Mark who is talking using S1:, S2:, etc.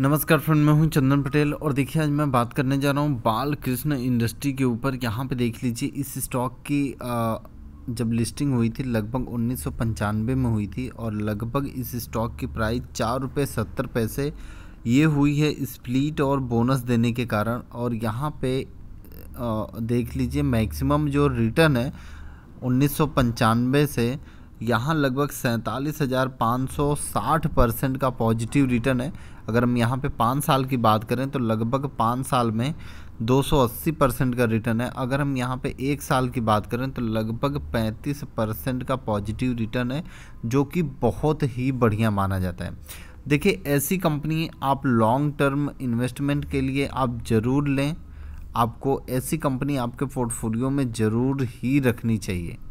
S1: नमस्कार फ्रेंड मैं हूं चंदन पटेल और देखिए आज मैं बात करने जा रहा हूं बाल कृष्ण इंडस्ट्री के ऊपर यहाँ पे देख लीजिए इस स्टॉक की आ, जब लिस्टिंग हुई थी लगभग उन्नीस में हुई थी और लगभग इस स्टॉक की प्राइस चार रुपये सत्तर पैसे ये हुई है स्प्लिट और बोनस देने के कारण और यहाँ पे देख लीजिए मैक्सिमम जो रिटर्न है उन्नीस से यहाँ लगभग सैंतालीस हज़ार पाँच सौ साठ परसेंट का पॉजिटिव रिटर्न है अगर हम यहाँ पे पाँच साल की बात करें तो लगभग पाँच साल में दो सौ अस्सी परसेंट का रिटर्न है अगर हम यहाँ पे एक साल की बात करें तो लगभग पैंतीस परसेंट का पॉजिटिव रिटर्न है जो कि बहुत ही बढ़िया माना जाता है देखिए ऐसी कंपनी आप लॉन्ग टर्म इन्वेस्टमेंट के लिए आप ज़रूर लें आपको ऐसी कंपनी आपके पोर्टफोलियो में ज़रूर ही रखनी चाहिए